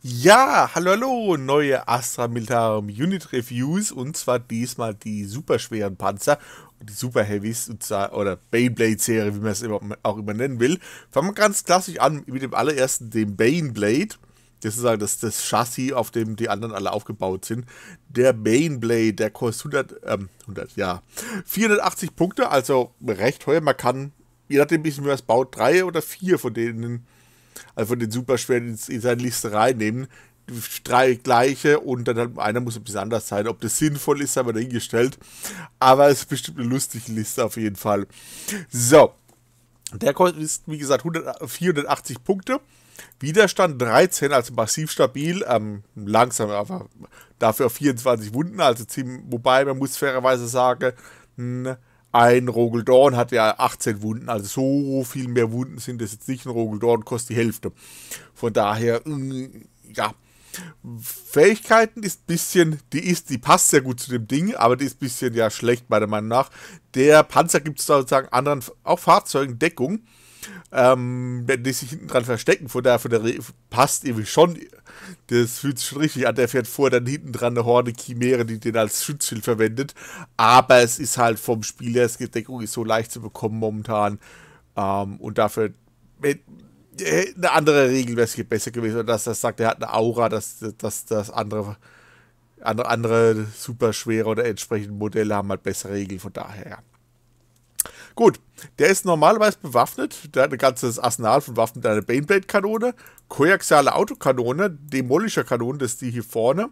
Ja, hallo, hallo, neue Astra Militarum Unit Reviews und zwar diesmal die superschweren Panzer und die Super Heavies zwar, oder Baneblade Serie, wie man es immer, auch immer nennen will. Fangen wir ganz klassisch an mit dem allerersten, dem Baneblade. Das ist halt das, das Chassis, auf dem die anderen alle aufgebaut sind. Der Baneblade, der kostet 100, ähm, 100, ja, 480 Punkte, also recht teuer. Man kann, je nachdem, wie man es baut, drei oder vier von denen also von den Superschweren in, seine Liste reinnehmen. Drei gleiche und dann hat einer muss ein bisschen anders sein. Ob das sinnvoll ist, haben wir dahingestellt. Aber es ist bestimmt eine lustige Liste auf jeden Fall. So. Der kostet, wie gesagt, 100, 480 Punkte. Widerstand 13, also massiv stabil, ähm, langsam, aber dafür 24 Wunden, also ziemlich, wobei man muss fairerweise sagen, mh, hm, ein Rogeldorn hat ja 18 Wunden, also so viel mehr Wunden sind es jetzt nicht. Ein Rogeldorn kostet die Hälfte. Von daher, mh, mm, ja. Fähigkeiten ist ein bisschen, die ist, die passt sehr gut zu dem Ding, aber die ist ein bisschen ja schlecht, meiner Meinung nach. Der Panzer gibt es sozusagen anderen, auch Fahrzeugen Deckung ähm, die sich hinten dran verstecken, von daher von der passt irgendwie schon. Das fühlt sich schon richtig an. Der fährt vor, dann hinten dran eine Horne Chimäre, die den als Schutzschild verwendet. Aber es ist halt vom Spieler, es geht Deckung ist so leicht zu bekommen momentan. Ähm, und dafür äh, eine andere Regel wäre es hier besser gewesen. Und dass das sagt, er hat eine Aura, dass das, das andere andere, andere super schwere oder entsprechende Modelle haben halt bessere Regeln, von daher. Ja. Gut, der ist normalerweise bewaffnet. Der hat ein ganzes Arsenal von Waffen. Der hat Eine Baneblade-Kanone, koaxiale Autokanone, demolischer Kanone, das ist die hier vorne.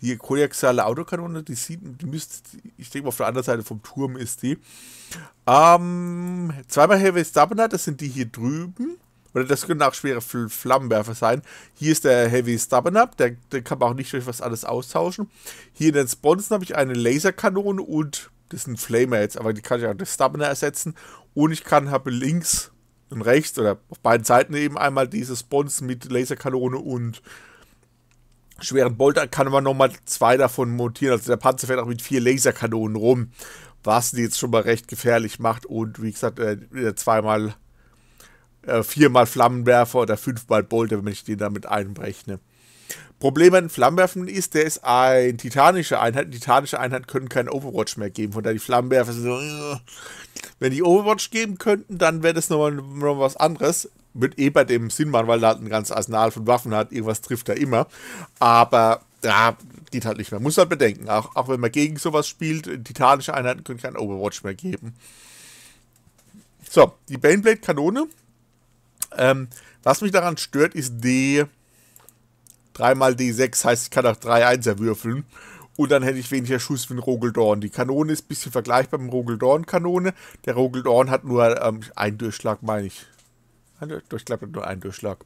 Die koaxiale Autokanone, die sieht, die müsste, ich denke mal auf der anderen Seite vom Turm ist die. Ähm, zweimal Heavy Stabiner, das sind die hier drüben. Oder das können auch schwere Flammenwerfer sein. Hier ist der Heavy Stubborn Up, der, kann man auch nicht durch was alles austauschen. Hier in den Sponsen habe ich eine Laserkanone und das sind Flamer jetzt, aber die kann ich auch durch Stamina ersetzen. Und ich kann, habe links und rechts oder auf beiden Seiten eben einmal diese Spons mit Laserkanone und schweren Bolter kann man nochmal zwei davon montieren. Also der Panzer fährt auch mit vier Laserkanonen rum, was die jetzt schon mal recht gefährlich macht. Und wie gesagt, äh, zweimal, äh, viermal Flammenwerfer oder fünfmal Bolter, wenn ich den damit einberechne. Problem an Flammenwerfern ist, der ist ein titanische Einheit. titanische Einheiten können keinen Overwatch mehr geben. Von daher die Flammenwerfer sind so, äh. wenn die Overwatch geben könnten, dann wäre das nochmal noch was anderes. Mit eh bei dem Sinn machen, weil er halt ein ganzes Arsenal von Waffen hat. Irgendwas trifft er immer. Aber ja, geht halt nicht mehr. Muss halt bedenken. Auch, auch wenn man gegen sowas spielt, titanische Einheiten können keinen Overwatch mehr geben. So, die Baneblade-Kanone. Ähm, was mich daran stört, ist die Dreimal D6 heißt, ich kann auch 3-1 würfeln. Und dann hätte ich weniger Schuss wie ein Rogeldorn. Die Kanone ist ein bisschen vergleichbar mit dem Rogeldorn-Kanone. Der Rogeldorn hat nur ähm, einen Durchschlag, meine ich. Ich glaube, nur einen Durchschlag.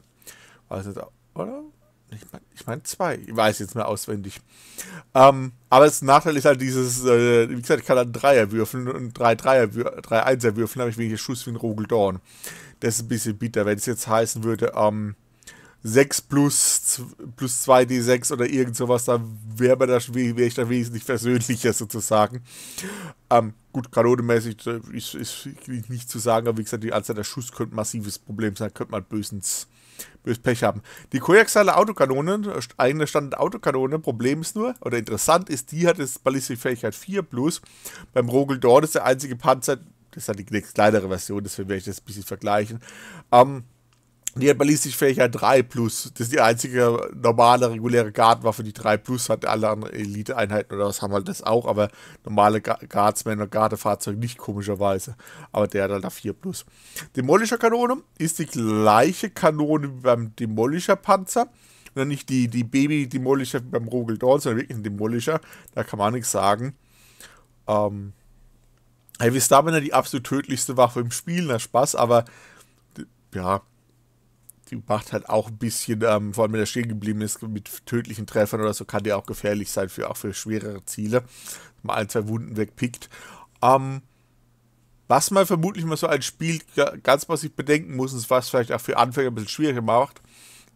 Weiß nicht, oder? Ich meine ich mein zwei. Ich weiß jetzt mehr auswendig. Ähm, aber das Nachteil ist halt dieses, äh, wie gesagt, ich kann dann halt Dreier würfeln und drei Dreier, drei Einser würfeln, habe ich weniger Schuss wie ein Rogeldorn. Das ist ein bisschen bitter. Wenn es jetzt heißen würde, ähm, 6 plus, plus 2d6 oder irgend sowas, da wäre wär ich da wesentlich versöhnlicher sozusagen. Ähm, gut, kanonemäßig äh, ist, ist, nicht zu sagen, aber wie gesagt, die Anzahl der Schuss könnte ein massives Problem sein, könnte man bösens bös Pech haben. Die koaxiale Autokanone, eigene Standard-Autokanone, Problem ist nur, oder interessant ist, die hat jetzt ballistische Fähigkeit 4 plus. Beim Rogel Dorn ist der einzige Panzer, das ist halt die kleinere Version, deswegen werde ich das ein bisschen vergleichen. Ähm, die hat ballistische Fähigkeit 3 plus. Das ist die einzige normale, reguläre Guardwaffe, die 3 plus hat. Alle anderen Elite-Einheiten oder was haben halt das auch, aber normale Guardsmen und Gardefahrzeuge nicht komischerweise. Aber der hat halt da 4 plus. Demolisher Kanone ist die gleiche Kanone wie beim Demolisher Panzer. Und nicht die, die Baby-Demolisher wie beim Rogel Dorn, sondern wirklich ein Demolisher. Da kann man nichts sagen. Ähm, Heavy Stamina die absolut tödlichste Waffe im Spiel, na Spaß, aber ja, die macht halt auch ein bisschen, ähm, vor allem wenn er stehen geblieben ist, mit tödlichen Treffern oder so, kann die auch gefährlich sein, für, auch für schwerere Ziele. Mal ein, zwei Wunden wegpickt. Ähm, was man vermutlich mal so ein Spiel ganz massiv bedenken muss, und was vielleicht auch für Anfänger ein bisschen schwieriger macht,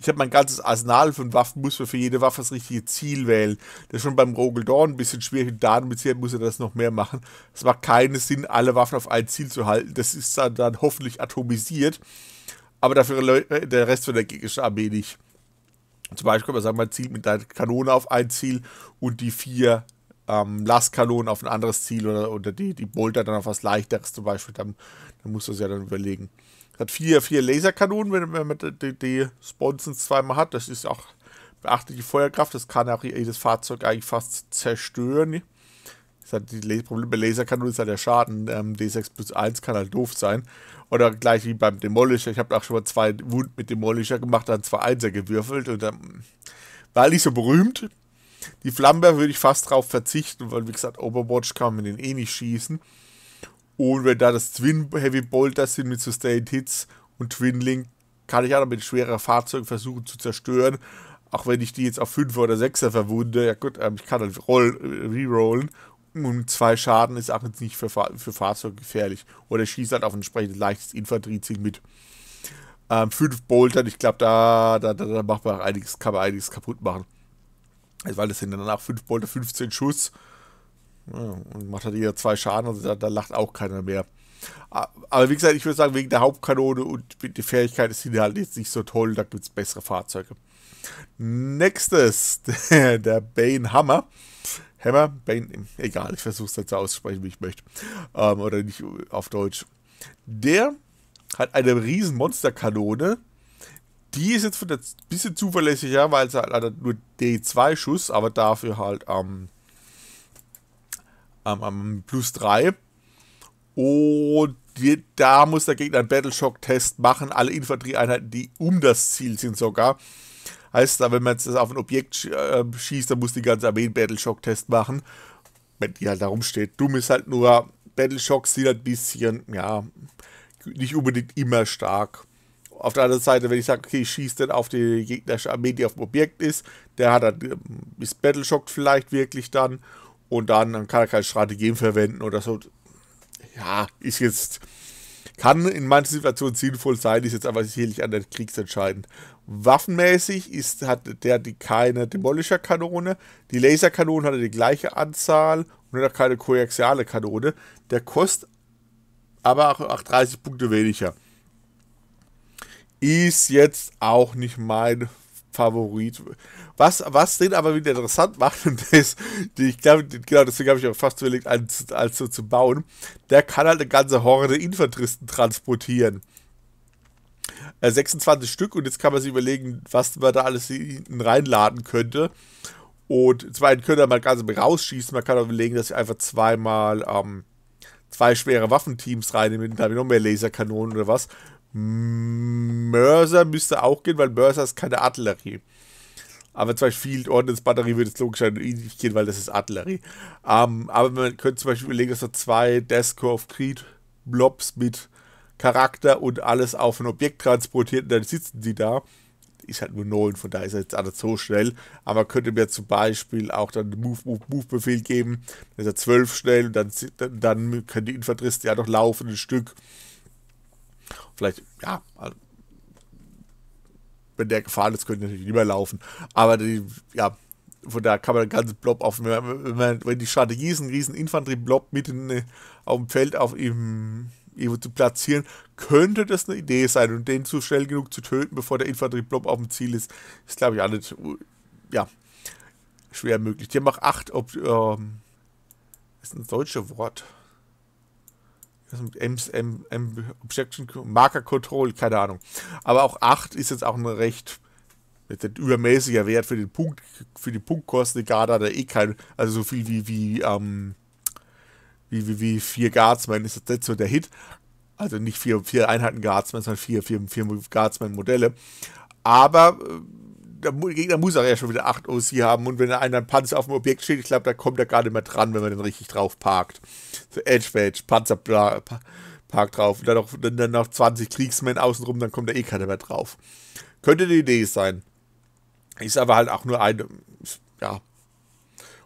ich habe mein ganzes Arsenal von Waffen, muss man für jede Waffe das richtige Ziel wählen. Das ist schon beim Rogel Dorn ein bisschen schwierig und da muss er das noch mehr machen. Es macht keinen Sinn, alle Waffen auf ein Ziel zu halten. Das ist dann, dann hoffentlich atomisiert aber dafür der Rest von der gegnerischen Armee nicht. Zum Beispiel, man sagt, man zielt mit einer Kanone auf ein Ziel und die vier ähm, Lastkanonen auf ein anderes Ziel oder, oder die, die Bolter dann auf was Leichteres zum Beispiel. Dann, dann musst du es ja dann überlegen. Es hat vier, vier Laserkanonen, wenn, wenn man die, die Sponsons zweimal hat. Das ist auch beachtliche Feuerkraft. Das kann auch jedes Fahrzeug eigentlich fast zerstören. Ne? Halt die Problem bei Laserkanonen ist halt der Schaden. Ähm, D6 plus 1 kann halt doof sein. Oder gleich wie beim Demolisher. Ich habe auch schon mal zwei Wund mit Demolisher gemacht, dann zwei Einser gewürfelt und dann war nicht so berühmt. Die Flammenwerfer würde ich fast drauf verzichten, weil wie gesagt, Overwatch kann man den eh nicht schießen. Und wenn da das Twin Heavy Bolter sind mit Sustained Hits und Twin Link, kann ich auch noch mit schwerer Fahrzeugen versuchen zu zerstören. Auch wenn ich die jetzt auf 5 oder 6er verwunde, ja gut, ähm, ich kann halt roll, rerollen und zwei Schaden ist auch jetzt nicht für, für Fahrzeuge gefährlich. Oder schießt halt auf ein entsprechend leichtes Infanterieziel mit. Ähm, fünf Boltern, ich glaube, da, da, da, macht man einiges, kann man einiges kaputt machen. Also, weil das sind dann auch fünf Bolter, 15 Schuss. Ja, und macht halt jeder zwei Schaden, also da, da lacht auch keiner mehr. Aber wie gesagt, ich würde sagen, wegen der Hauptkanone und die Fähigkeit ist die halt jetzt nicht so toll, da gibt es bessere Fahrzeuge. Nächstes, der, der Bane Hammer. Hammer, Bane, egal, ich versuche es dazu auszusprechen, wie ich möchte. Ähm, oder nicht auf Deutsch. Der hat eine riesen Monsterkanone. Die ist jetzt ein bisschen zuverlässiger, weil sie halt nur D2-Schuss, aber dafür halt ähm, am ähm, ähm, Plus 3. Und die, da muss der Gegner einen Battleshock-Test machen. Alle Infanterieeinheiten, die um das Ziel sind sogar. Heißt wenn man jetzt auf ein Objekt äh, schießt, dann muss die ganze Armee einen Battleshock-Test machen. Wenn die halt darum steht. Dumm ist halt nur, Battleshocks sind halt ein bisschen, ja, nicht unbedingt immer stark. Auf der anderen Seite, wenn ich sage, okay, ich schieße dann auf die gegnerische Armee, die auf dem Objekt ist, der hat dann, halt, ähm, ist Battleshock vielleicht wirklich dann und dann, dann kann er keine Strategien verwenden oder so. Ja, ist jetzt kann in manchen Situationen sinnvoll sein, ist jetzt aber sicherlich an der kriegsentscheidend. Waffenmäßig ist, hat der die keine Demolisher-Kanone, die Laserkanone hat er die gleiche Anzahl und hat auch keine koaxiale Kanone. Der kostet aber auch, auch 30 Punkte weniger. Ist jetzt auch nicht mein Favorit. Was, was den aber wieder interessant macht, und das, die, ich glaube, genau deswegen habe ich auch fast überlegt, als, als so zu bauen, der kann halt eine ganze Horde Infanteristen transportieren. 26 äh, Stück und jetzt kann man sich überlegen, was man da alles hinten reinladen könnte. Und zwar einen könnte man ganz rausschießen, man kann auch überlegen, dass ich einfach zweimal ähm, zwei schwere Waffenteams reinnehme, da habe ich noch mehr Laserkanonen oder was. Mörser müsste auch gehen, weil Mörser ist keine Artillerie. Aber zum Beispiel Field Ordnance Batterie würde es logisch nicht gehen, weil das ist Artillerie. Ähm, aber man könnte zum Beispiel überlegen, dass so zwei Desco of Creed Blobs mit Charakter und alles auf ein Objekt transportiert und dann sitzen die da. Ist halt nur Nolan, von daher ist er jetzt alles so schnell. Aber man könnte mir zum Beispiel auch dann einen Move, Move, Move-Befehl geben. Dann ist er zwölf schnell und dann, dann können die Infanteristen ja noch laufen ein Stück. Vielleicht, ja, also, wenn der gefahren ist, könnte natürlich lieber laufen. Aber die, ja, von da kann man den ganzen Blob auf, wenn, man, wenn die Strategie ist, einen riesen Infanterie-Blob mitten auf dem Feld auf ihm zu platzieren, könnte das eine Idee sein. Und den zu schnell genug zu töten, bevor der Infanterie-Blob auf dem Ziel ist, ist glaube ich auch nicht, ja, schwer möglich. Der macht 8, ob, ähm, ist ein deutsches Wort. Objection Marker Control, keine Ahnung. Aber auch 8 ist jetzt auch ein recht übermäßiger Wert für den Punkt, für die Punktkosten, egal da eh kein, also so viel wie, wie, ähm, wie, wie, wie vier Guardsmen ist das jetzt so der Hit. Also nicht vier, vier Einheiten Guardsmen, sondern vier, vier, vier Guardsmen-Modelle. Aber äh, der Gegner muss auch ja schon wieder 8 OC haben und wenn einer einen Panzer auf dem Objekt steht, ich glaube, da kommt er gar nicht mehr dran, wenn man den richtig drauf parkt. So Edge Wedge, Panzer parkt drauf und dann noch, dann noch 20 Kriegsmen außenrum, dann kommt er eh keiner mehr drauf. Könnte eine Idee sein. Ist aber halt auch nur eine, ja,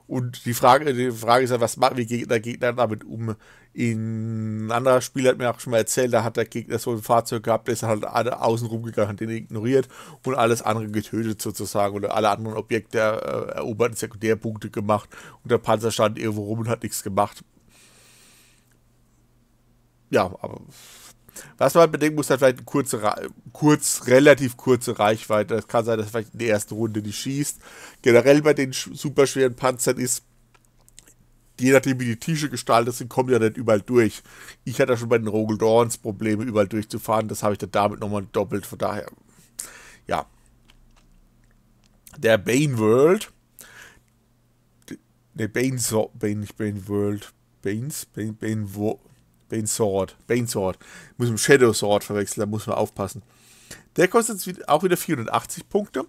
und die Frage, die Frage ist ja, was machen wie geht der Gegner damit um? ein anderer Spieler hat mir auch schon mal erzählt, da hat der Gegner so ein Fahrzeug gehabt, der ist halt außen rumgegangen, hat den ignoriert und alles andere getötet sozusagen oder alle anderen Objekte äh, erobert, Sekundärpunkte gemacht und der Panzer stand irgendwo rum und hat nichts gemacht. Ja, aber was man halt bedenken muss, hat vielleicht eine kurze, kurz, relativ kurze Reichweite. Es kann sein, dass vielleicht in der ersten Runde nicht schießt. Generell bei den superschweren Panzern ist, je nachdem wie die Tische gestaltet sind, kommen die ja nicht überall durch. Ich hatte schon bei den Rogel Dorns Probleme, überall durchzufahren. Das habe ich dann damit nochmal doppelt. Von daher, ja. Der Bane World. Ne, Bane, so Bane, nicht Bane World. Banes? Bane, Bane, Bane, Bane Sword. Bane Sword. Ich muss mit Shadow Sword verwechseln, da muss man aufpassen. Der kostet jetzt auch wieder 480 Punkte.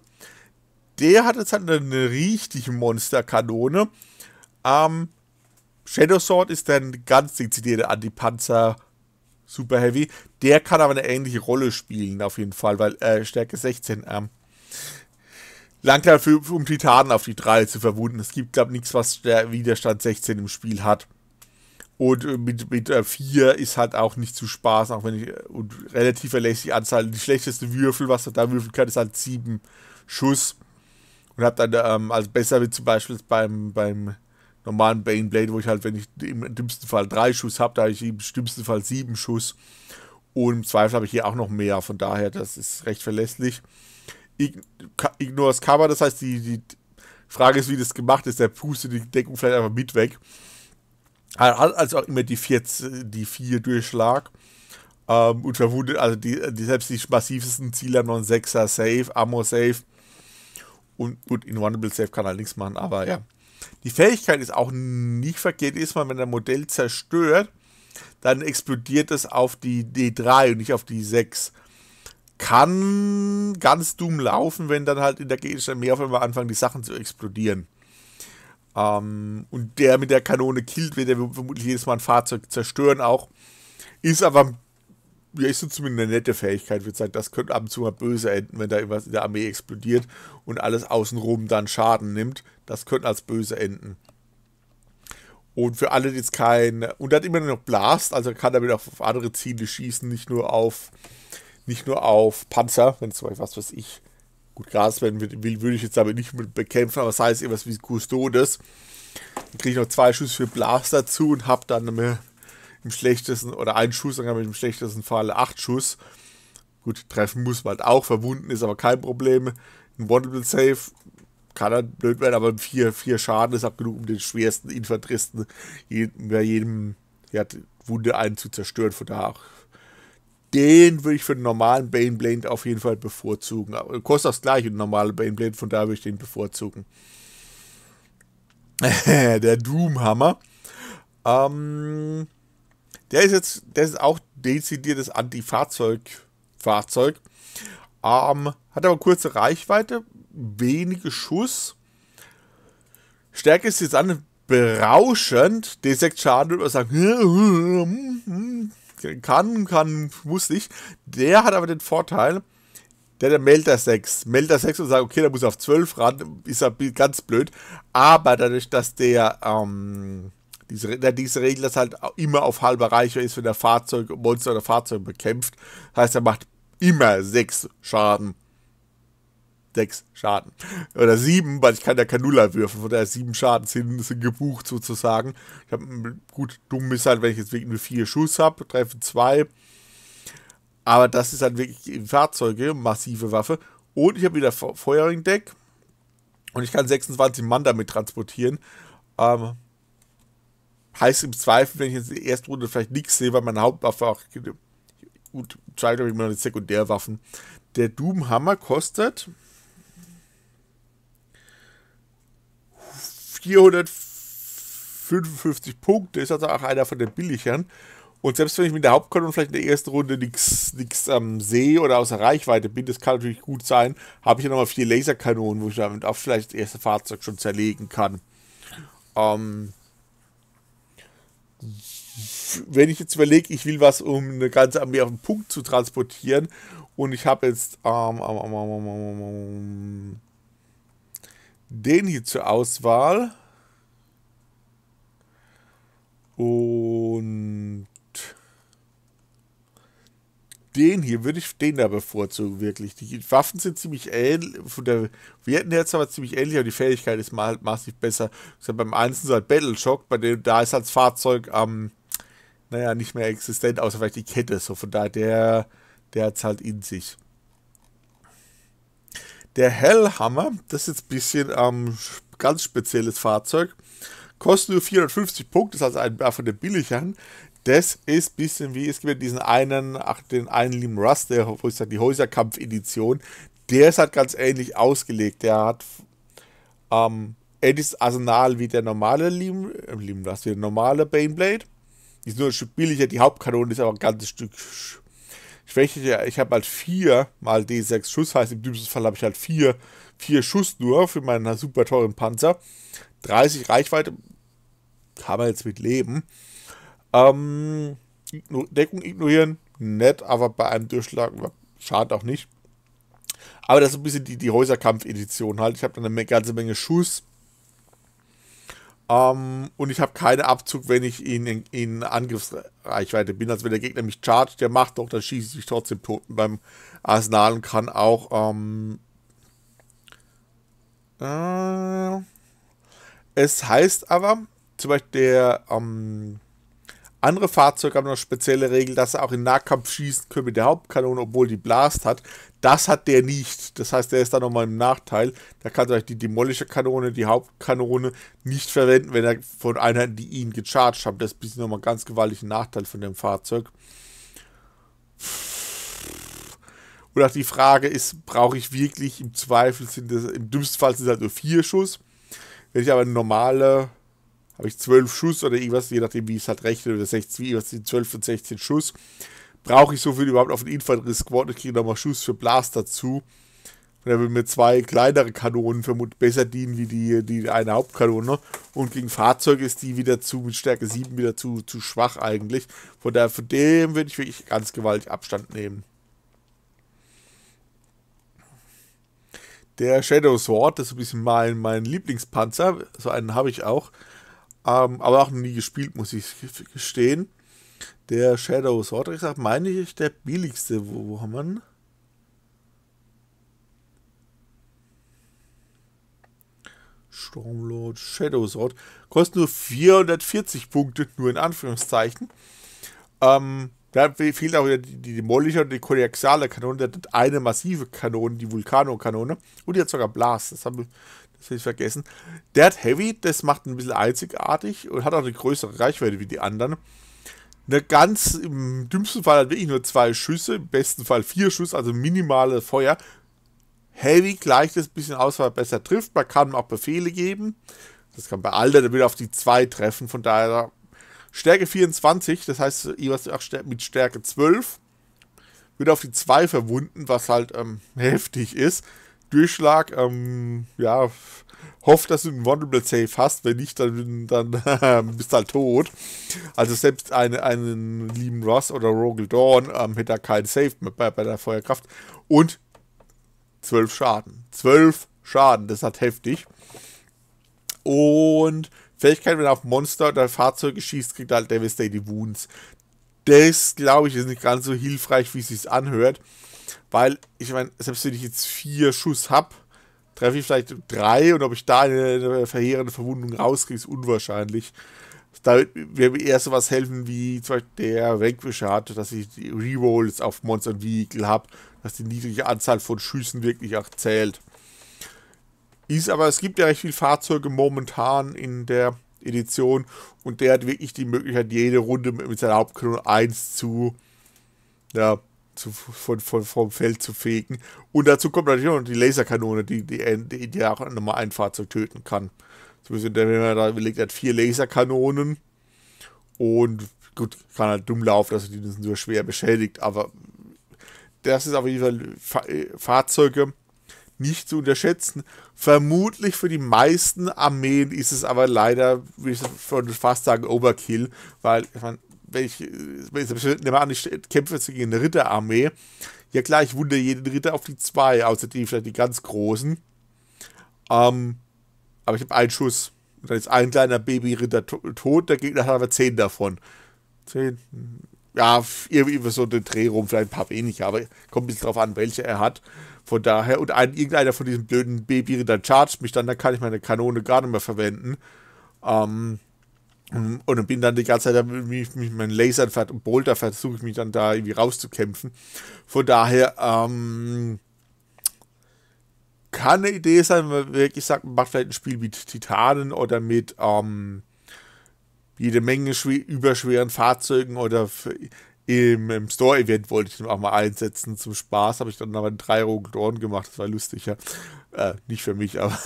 Der hat jetzt halt eine richtige Monsterkanone. Ähm, Shadow Sword ist dann ganz dezidierte Antipanzer Super Heavy. Der kann aber eine ähnliche Rolle spielen, auf jeden Fall, weil äh, Stärke 16. Ähm, Langteil für, um Titanen auf die 3 zu verwunden. Es gibt, glaube ich, nichts, was der Widerstand 16 im Spiel hat. Und äh, mit, mit äh, vier ist halt auch nicht zu Spaß, auch wenn ich äh, und relativ verlässlich Anzahl. Die schlechteste Würfel, was er da würfeln kann, ist halt sieben Schuss. Und hab dann, ähm, also besser wie zum Beispiel beim, beim normalen Baneblade, wo ich halt, wenn ich im dümmsten Fall drei Schuss habe, da habe ich im dümmsten Fall sieben Schuss. Und im Zweifel habe ich hier auch noch mehr. Von daher, das ist recht verlässlich. Ignores Cover, das heißt, die, die Frage ist, wie das gemacht ist. Der pustet die Deckung vielleicht einfach mit weg hat Also auch immer die vier, die vier Durchschlag. Ähm, und verwundet, also die, die, selbst die massivsten Ziele haben noch einen 6er Safe, Ammo Safe. Und gut, Invulnerable Safe kann er halt nichts machen, aber ja. Die Fähigkeit ist auch nicht verkehrt. Ist mal, wenn ein Modell zerstört, dann explodiert es auf die D3 und nicht auf die 6. Kann ganz dumm laufen, wenn dann halt in der gegnerischen mehr auf einmal anfangen, die Sachen zu explodieren. Ähm, und der mit der Kanone killt, wird er vermutlich jedes Mal ein Fahrzeug zerstören auch. Ist aber, ja, ist so zumindest eine nette Fähigkeit, wird ich sagen. Das könnte ab und zu mal böse enden, wenn da irgendwas in der Armee explodiert und alles außenrum dann Schaden nimmt. Das könnte als böse enden. Und für alle, die jetzt kein. Und er hat immer noch Blast, also kann damit auch auf andere Ziele schießen, nicht nur auf, nicht nur auf Panzer, wenn es zum Beispiel was weiß ich, Gut, Gras werden will, würde ich jetzt aber nicht mit bekämpfen, aber sei es irgendwas wie Custodes. Dann kriege ich noch zwei Schuss für Blast dazu und habe dann mehr im schlechtesten, oder einen Schuss, dann habe ich im schlechtesten Fall acht Schuss. Gut, treffen muss man halt auch, verwunden ist aber kein Problem. Ein Wandable Safe kann dann blöd werden, aber vier, vier Schaden ist ab genug, um den schwersten Infanteristen jedem, jedem ja, Wunde einen zu zerstören. Von daher auch den würde ich für den normalen Baneblade auf jeden Fall bevorzugen. Kostet das gleiche, den normalen Baneblade, von daher würde ich den bevorzugen. der Doomhammer. Ähm, der ist jetzt, der ist auch dezidiertes Anti-Fahrzeug-Fahrzeug. Ähm, hat aber kurze Reichweite, wenige Schuss. Stärke ist jetzt an berauschend. D6 Schaden würde man sagen. Hm, hm, hm kann, kann, muss nicht. Der hat aber den Vorteil, der, hat Melder 6. Melder 6 und sagt, okay, da muss er auf 12 ran, ist ja ganz blöd. Aber dadurch, dass der ähm, diese, der, diese Regel das halt immer auf halber Reichweite ist, wenn der Fahrzeug Monster oder Fahrzeug bekämpft. heißt, er macht immer 6 Schaden sechs Schaden. Oder sieben, weil ich kann ja Kanula würfen. Von daher sieben Schaden sind, sind gebucht sozusagen. Ich habe gut dumm ist halt, wenn ich jetzt wirklich nur vier Schuss habe, treffe zwei. Aber das ist halt wirklich Fahrzeuge, massive Waffe. Und ich habe wieder feuerring deck Und ich kann 26 Mann damit transportieren. Ähm, heißt im Zweifel, wenn ich jetzt in der ersten Runde vielleicht nichts sehe, weil meine Hauptwaffe auch gut, zeigt, glaube ich, meine Sekundärwaffen. Der Doomhammer kostet 455 Punkte, ist also auch einer von den billigeren. Und selbst wenn ich mit der Hauptkanone vielleicht in der ersten Runde nichts ähm, sehe oder außer Reichweite bin, das kann natürlich gut sein, habe ich ja nochmal vier Laserkanonen, wo ich damit auch vielleicht das erste Fahrzeug schon zerlegen kann. Ähm, wenn ich jetzt überlege, ich will was, um eine ganze Armee auf den Punkt zu transportieren und ich habe jetzt ähm, ähm, ähm, ähm den hier zur Auswahl. Und den hier würde ich den da bevorzugen, wirklich. Die Waffen sind ziemlich ähnlich. Von der Werten her zwar ziemlich ähnlich, aber die Fähigkeit ist halt massiv besser. Ist halt beim einzelnen halt Battle Shock, bei dem da ist als halt Fahrzeug am, ähm, naja, nicht mehr existent, außer vielleicht die Kette. So von daher, der, der hat es halt in sich. Der Hellhammer, das ist jetzt ein bisschen ähm, ganz spezielles Fahrzeug, kostet nur 450 Punkte, ist also ein äh, von den billigeren. Das ist ein bisschen wie, es gibt diesen einen, ach, den einen Lim Rust, der, wo ich sage, die Häuserkampf-Edition, der ist halt ganz ähnlich ausgelegt. Der hat ähm, ähnliches Arsenal wie der normale Lieben, äh, Lieben Rust, wie der normale Baneblade. ist nur ein Stück billiger, die Hauptkanone ist aber ein ganzes Stück ich ja, ich habe halt 4 mal D6 Schuss, heißt im dümmsten Fall habe ich halt vier, vier Schuss nur für meinen super teuren Panzer. 30 Reichweite kann man jetzt mit leben. Ähm, Deckung ignorieren, nett, aber bei einem Durchschlag schadet auch nicht. Aber das ist ein bisschen die, die Häuserkampf-Edition halt. Ich habe dann eine ganze Menge Schuss ähm, und ich habe keinen Abzug, wenn ich ihn in, in Angriffsreichweite bin. Also wenn der Gegner mich chargt, der macht doch, dann schieße ich trotzdem tot beim Arsenal und kann auch ähm, äh, es heißt aber, zum Beispiel der ähm, andere Fahrzeuge haben noch spezielle Regeln, dass sie auch in Nahkampf schießen können mit der Hauptkanone, obwohl die Blast hat. Das hat der nicht. Das heißt, der ist da nochmal im Nachteil. Da kann er die demolische Kanone, die Hauptkanone nicht verwenden, wenn er von Einheiten, die ihn gecharged haben. Das ist bisschen nochmal ganz gewaltig ein Nachteil von dem Fahrzeug. Und auch die Frage ist, brauche ich wirklich im Zweifel, sind das, im dümmsten Fall sind es halt nur vier Schuss. Wenn ich aber eine normale habe ich 12 Schuss oder irgendwas, je nachdem, wie ich es halt rechne, oder 16, wie ich irgendwas, 12 und 16 Schuss. Brauche ich so viel überhaupt auf den Infanterie-Squad und ne, kriege nochmal Schuss für Blast dazu. Und er will mir zwei kleinere Kanonen vermutlich besser dienen wie die, die eine Hauptkanone. Und gegen Fahrzeuge ist die wieder zu, mit Stärke 7 wieder zu, zu schwach eigentlich. Von daher, von dem würde ich wirklich ganz gewaltig Abstand nehmen. Der Shadow Sword, das ist ein bisschen mein, mein Lieblingspanzer. So einen habe ich auch. Ähm, aber auch noch nie gespielt, muss ich gestehen. Der Shadow Sword, ich sag, meine ich, der billigste. Wo, wo haben wir ihn? Stormlord Shadow Sword. Kostet nur 440 Punkte, nur in Anführungszeichen. Ähm, da fehlt auch die, die Demolisher und die koaxiale Kanone. Der hat eine massive Kanone, die Vulcano-Kanone. Und die hat sogar Blast. Das haben wir. Das will ich vergessen. Der hat Heavy, das macht ein bisschen einzigartig und hat auch eine größere Reichweite wie die anderen. Eine ganz, im dümmsten Fall hat wirklich nur zwei Schüsse, im besten Fall vier Schüsse, also minimale Feuer. Heavy gleicht es ein bisschen aus, weil er besser trifft. Man kann ihm auch Befehle geben. Das kann bei Alter, der will auf die zwei treffen, von daher Stärke 24, das heißt, Iwas mit Stärke 12 wird auf die 2 verwunden, was halt ähm, heftig ist. Spielschlag. Ähm, ja, hofft, dass du einen Vulnerable Safe hast. Wenn nicht, dann, dann bist du halt tot. Also selbst eine, einen lieben Ross oder Rogel Dawn ähm, hätte da keinen Safe bei, bei der Feuerkraft. Und 12 Schaden. 12 Schaden, das hat heftig. Und Fähigkeit, wenn er auf Monster oder Fahrzeuge schießt, kriegt er halt Devastating Wounds. Das, glaube ich, ist nicht ganz so hilfreich, wie es sich anhört. Weil, ich meine, selbst wenn ich jetzt vier Schuss habe, treffe ich vielleicht drei und ob ich da eine, eine verheerende Verwundung rauskriege, ist unwahrscheinlich. Da wird mir eher sowas helfen wie zum Beispiel der Wegwischer hat, dass ich die Rerolls auf Monster und Vehicle habe, dass die niedrige Anzahl von Schüssen wirklich auch zählt. Ist aber, es gibt ja recht viele Fahrzeuge momentan in der Edition und der hat wirklich die Möglichkeit, jede Runde mit seiner Hauptkanone 1 zu ja, zu, von, von, vom Feld zu fegen. Und dazu kommt natürlich auch noch die Laserkanone, die, die, äh, die, die auch nochmal ein Fahrzeug töten kann. Zumindest wenn man da überlegt, hat vier Laserkanonen. Und gut, kann halt dumm laufen, dass also die sind nur schwer beschädigt. Aber das ist auf jeden Fall äh, Fahrzeuge nicht zu unterschätzen. Vermutlich für die meisten Armeen ist es aber leider, würde ich fast sagen, Overkill, weil ich meine, wenn ich, wenn ich an, ich kämpfe jetzt gegen eine Ritterarmee, ja klar, ich wundere jeden Ritter auf die zwei, außer die vielleicht die ganz großen. Ähm, aber ich habe einen Schuss. Und dann ist ein kleiner Babyritter to tot, der Gegner hat aber zehn davon. Zehn, ja, irgendwie so den Dreh rum, vielleicht ein paar weniger, aber kommt ein bisschen drauf an, welche er hat. Von daher, und ein, irgendeiner von diesen blöden Babyrittern chargt mich dann, dann kann ich meine Kanone gar nicht mehr verwenden. Ähm, und, bin dann die ganze Zeit mit, meinen Lasern und Bolter versuche ich mich dann da irgendwie rauszukämpfen. Von daher, ähm, kann eine Idee sein, wenn man wirklich sagt, man macht vielleicht ein Spiel mit Titanen oder mit ähm, jede Menge überschweren Fahrzeugen oder im, im Store-Event wollte ich den auch mal einsetzen zum Spaß. Habe ich dann aber drei Rogen gemacht, das war lustig, ja. Äh, nicht für mich, aber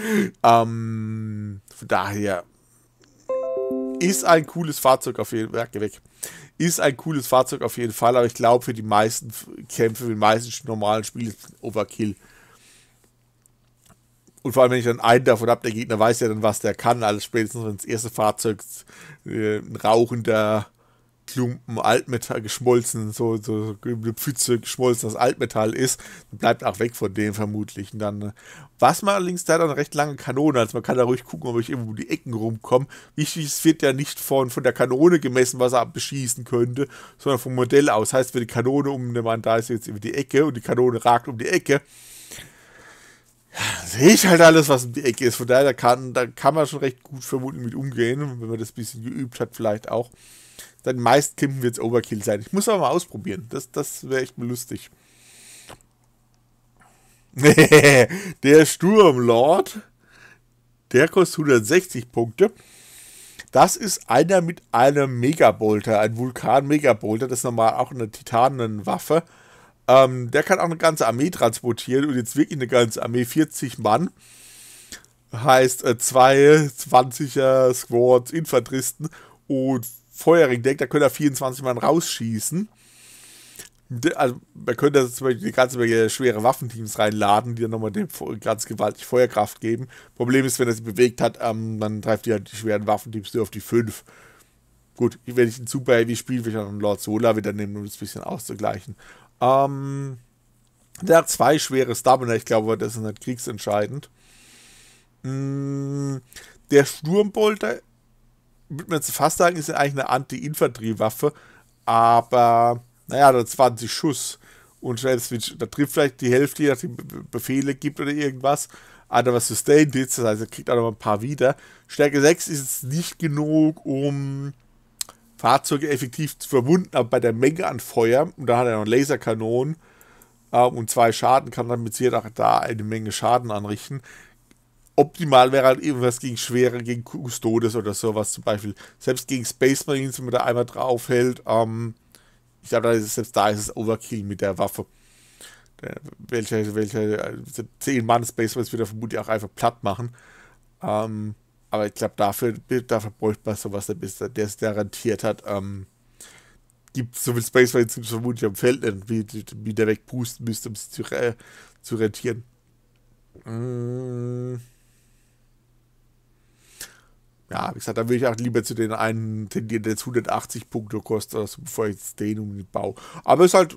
ähm, von daher, ist ein cooles Fahrzeug auf jeden Fall. weg. Ist ein cooles Fahrzeug auf jeden Fall, aber ich glaube, für die meisten Kämpfe, für die meisten normalen Spiele ist es Overkill. Und vor allem, wenn ich dann einen davon habe, der Gegner weiß ja dann, was der kann. Alles spätestens, wenn das erste Fahrzeug äh, ein rauchender Klumpen Altmetall geschmolzen, so, so eine Pfütze geschmolzen, das Altmetall ist, bleibt auch weg von dem vermutlich. Und dann äh, war es allerdings da dann recht lange Kanone, also man kann da ruhig gucken, ob ich irgendwo um die Ecken rumkomme. Wichtig, es wird ja nicht von, von der Kanone gemessen, was er beschießen könnte, sondern vom Modell aus. Heißt, wenn die Kanone um den Mann da ist, jetzt über die Ecke und die Kanone ragt um die Ecke, sehe ich halt alles, was um die Ecke ist. Von daher, da kann, da kann man schon recht gut vermutlich mit umgehen, wenn man das ein bisschen geübt hat, vielleicht auch. Dann meist Kimpen wird es Overkill sein. Ich muss aber mal ausprobieren. Das, das wäre echt lustig. der Sturmlord, der kostet 160 Punkte. Das ist einer mit einem Megabolter, ein Vulkan-Megabolter. Das ist normal auch eine Titanenwaffe. Ähm, der kann auch eine ganze Armee transportieren und jetzt wirklich eine ganze Armee, 40 Mann. Heißt äh, zwei 20er Squads, Infanteristen und Feuerring-Deck, da könnt ihr 24 Mann rausschießen. Also, man könnte jetzt zum Beispiel ganze Menge schwere Waffenteams reinladen, die dann nochmal dem ganz gewaltig Feuerkraft geben. Problem ist, wenn er sie bewegt hat, ähm, dann treibt die halt die schweren Waffenteams nur auf die 5. Gut, wenn ich einen Super Heavy spiele, will ich auch einen Lord Sola wieder nehmen, um das ein bisschen auszugleichen. Ähm, der hat zwei schwere Stamina, ich glaube, das ist nicht kriegsentscheidend. Mm, der Sturmbolter würde man jetzt fast sagen, ist ja eigentlich eine Anti-Infanterie-Waffe, aber naja, nur 20 Schuss. Und selbst da trifft vielleicht die Hälfte, je nachdem Befehle gibt oder irgendwas. Aber was Sustained ist, das heißt, er kriegt auch noch ein paar wieder. Stärke 6 ist jetzt nicht genug, um Fahrzeuge effektiv zu verwunden, aber bei der Menge an Feuer, und da hat er noch einen Laserkanon äh, und zwei Schaden, kann dann mit Sicherheit auch da eine Menge Schaden anrichten optimal wäre halt irgendwas gegen Schwere, gegen Custodes oder sowas zum Beispiel. Selbst gegen Space Marines, wenn man da einmal drauf hält, ähm, ich glaube, selbst da ist es Overkill mit der Waffe. Der, welcher, welche 10 also Mann Space Marines wird er vermutlich auch einfach platt machen. Ähm, aber ich glaube, dafür, dafür bräuchte man sowas, der es garantiert hat. Ähm, gibt so viel Space Marines gibt es vermutlich am Feld nicht, wie, wie der wegpusten müsste, um sie zu, äh, zu rentieren. Mmh ja, wie gesagt, da würde ich auch lieber zu den einen tendieren, der 180 Punkte kostet, also bevor ich jetzt den um den baue. Aber es ist halt,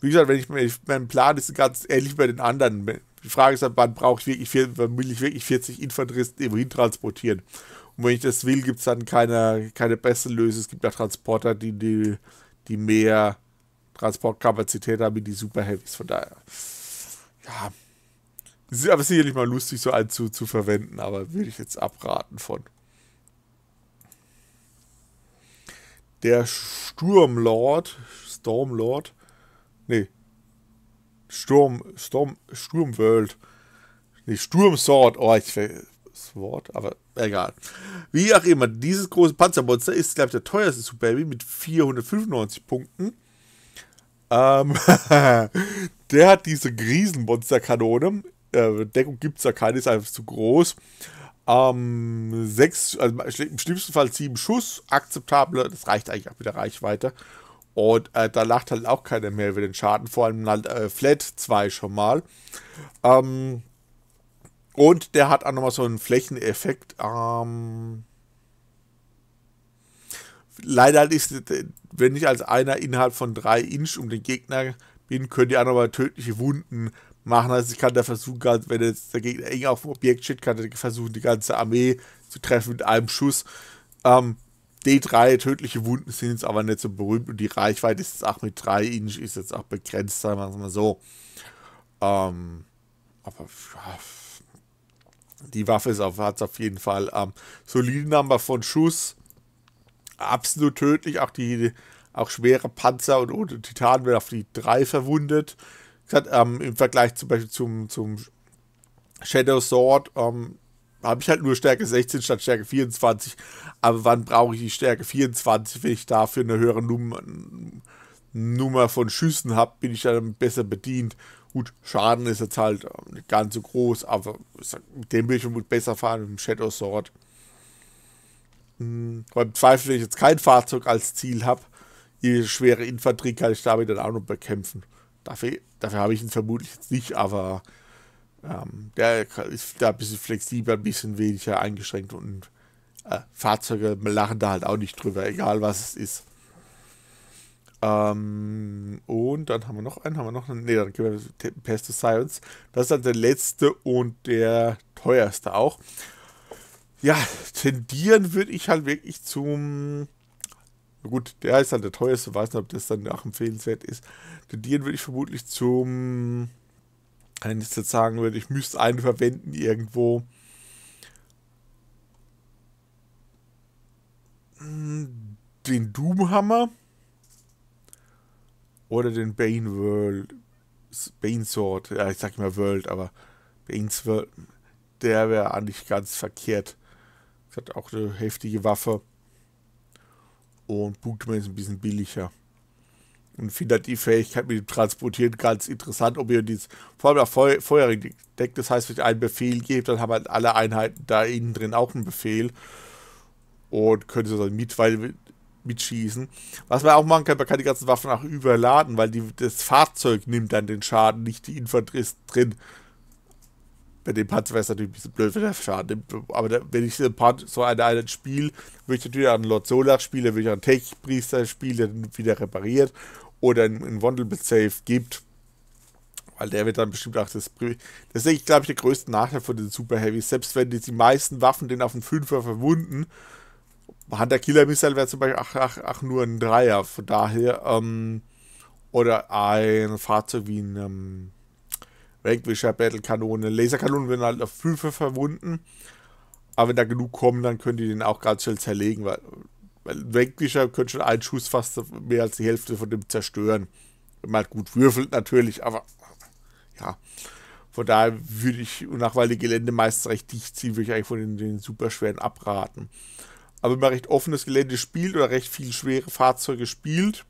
wie gesagt, wenn ich, ich mein Plan ist ganz ähnlich bei den anderen. Die Frage ist halt, wann brauche ich wirklich, will ich wirklich 40 Infanteristen irgendwo hin transportieren? Und wenn ich das will, gibt es dann keine, keine beste Lösung. Es gibt ja Transporter, die, die, die mehr Transportkapazität haben, wie die Super Heavys. Von daher, ja. Ist aber sicherlich mal lustig, so einen zu, zu verwenden, aber würde ich jetzt abraten von. Der Sturmlord, Stormlord, nee, Sturm, Storm, Sturmworld, nee, Sturmsword, oh, ich das Wort, aber egal. Wie auch immer, dieses große Panzermonster ist, glaube ich, der teuerste Super-Baby mit 495 Punkten. Ähm, der hat diese Riesenmonsterkanone äh, Deckung gibt es da keine, ist einfach zu groß. Ähm, sechs, also im schlimmsten Fall sieben Schuss, akzeptable, das reicht eigentlich auch mit der Reichweite. Und äh, da lacht halt auch keiner mehr über den Schaden, vor allem halt äh, Flat 2 schon mal. Ähm, und der hat auch nochmal so einen Flächeneffekt. Ähm, leider ist, wenn ich als einer innerhalb von drei Inch um den Gegner bin, könnt ihr auch nochmal tödliche Wunden machen. Also ich kann da versuchen, wenn jetzt der Gegner eng auf dem Objekt steht, kann er versuchen, die ganze Armee zu treffen mit einem Schuss. Ähm, D3 tödliche Wunden sind jetzt aber nicht so berühmt und die Reichweite ist jetzt auch mit 3 Inch, ist jetzt auch begrenzt, sagen wir mal so. Ähm, aber die Waffe hat es auf jeden Fall ähm, solide Number von Schuss. Absolut tödlich, auch die auch schwere Panzer und, und Titan werden auf die 3 verwundet gesagt, ähm, im Vergleich zum Beispiel zum, zum Shadow Sword ähm, habe ich halt nur Stärke 16 statt Stärke 24. Aber wann brauche ich die Stärke 24, wenn ich dafür eine höhere Nummer, Nummer von Schüssen habe, bin ich dann besser bedient. Gut, Schaden ist jetzt halt ähm, nicht ganz so groß, aber mit dem will ich schon besser fahren, mit dem Shadow Sword. Hm, beim Zweifel, wenn ich jetzt kein Fahrzeug als Ziel habe, die schwere Infanterie kann ich damit dann auch noch bekämpfen. Dafür, dafür habe ich ihn vermutlich jetzt nicht, aber ähm, der ist da ein bisschen flexibler, ein bisschen weniger eingeschränkt und äh, Fahrzeuge lachen da halt auch nicht drüber, egal was es ist. Ähm, und dann haben wir noch einen, haben wir noch einen, nee, dann gehen wir Pest of Science. Das ist dann der letzte und der teuerste auch. Ja, tendieren würde ich halt wirklich zum gut, der ist halt der teuerste, weiß nicht, ob das dann auch empfehlenswert ist. Tendieren würde ich vermutlich zum, wenn ich jetzt sagen würde, ich müsste einen verwenden irgendwo. Hm, den Doomhammer oder den Bane World. Bane Sword, ja, ich sag immer World, aber Bane's World, der wäre eigentlich ganz verkehrt. Das hat auch eine heftige Waffe. Und Bugman ist ein bisschen billiger. Und finde die Fähigkeit mit dem Transportieren ganz interessant, ob ihr dieses vor allem Feu Feuerring deckt. Das heißt, wenn ich einen Befehl gebe, dann haben halt alle Einheiten da innen drin auch einen Befehl. Und könnt ihr dann mit, weil mitschießen. Was man auch machen kann, man kann die ganzen Waffen auch überladen, weil die, das Fahrzeug nimmt dann den Schaden, nicht die Infanterie drin bei dem Part wäre es natürlich ein bisschen blöd, wenn er Schaden nimmt. Aber da, wenn ich so ein Part, so einen einen spiele, würde ich natürlich an Lord Solach spielen, würde ich einen Tech-Priester spielen, der dann wieder repariert oder einen Wandelbit-Safe gibt. Weil der wird dann bestimmt auch das. Das ist, glaube ich, der größte Nachteil von den Super Heavys. Selbst wenn die, die meisten Waffen den auf dem Fünfer verwunden, Hunter Killer Missile wäre zum Beispiel ach, ach, ach, nur ein Dreier. Von daher, ähm, oder ein Fahrzeug wie ein. Ähm, Vanquisher, Battlekanone. Laserkanonen werden halt auf 5 verwunden. Aber wenn da genug kommen, dann können die den auch ganz schnell zerlegen, weil, weil Vanquisher können schon einen Schuss fast mehr als die Hälfte von dem zerstören. Wenn man halt gut würfelt natürlich, aber ja. Von daher würde ich, und nach weil die Gelände meistens recht dicht ziehen, würde ich eigentlich von den, den Superschweren abraten. Aber wenn man recht offenes Gelände spielt oder recht viel schwere Fahrzeuge spielt,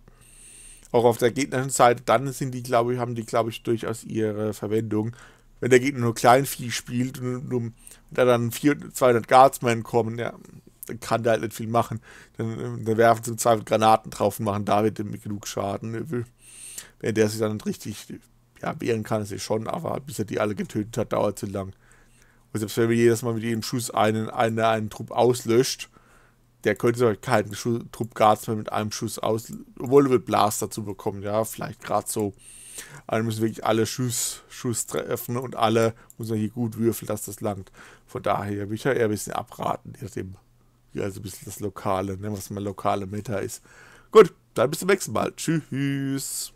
auch auf der gegnerischen Seite, dann sind die, glaube ich, haben die, glaube ich, durchaus ihre Verwendung. Wenn der Gegner nur Kleinvieh spielt und, und da dann 400, 200 Guardsmen kommen, ja, dann kann der halt nicht viel machen. Dann, ähm, dann werfen sie im Zweifel Granaten drauf und machen damit genug Schaden. Wenn der sich dann richtig ja, wehren kann, ist es schon, aber bis er die alle getötet hat, dauert zu lang. Und selbst wenn man jedes Mal mit jedem Schuss einen, einen, einen Trupp auslöscht, der könnte sogar halt keinen Schuh, Trupp Guards mehr mit einem Schuss aus obwohl Volleyball Blaster zu bekommen. Ja, vielleicht gerade so. Also müssen wirklich alle Schuss, Schuss treffen und alle muss man hier gut würfeln, dass das langt. Von daher würde ich ja eher ein bisschen abraten, nachdem also ein bisschen das Lokale, ne, was mal lokale Meta ist. Gut, dann bis zum nächsten Mal. Tschüss.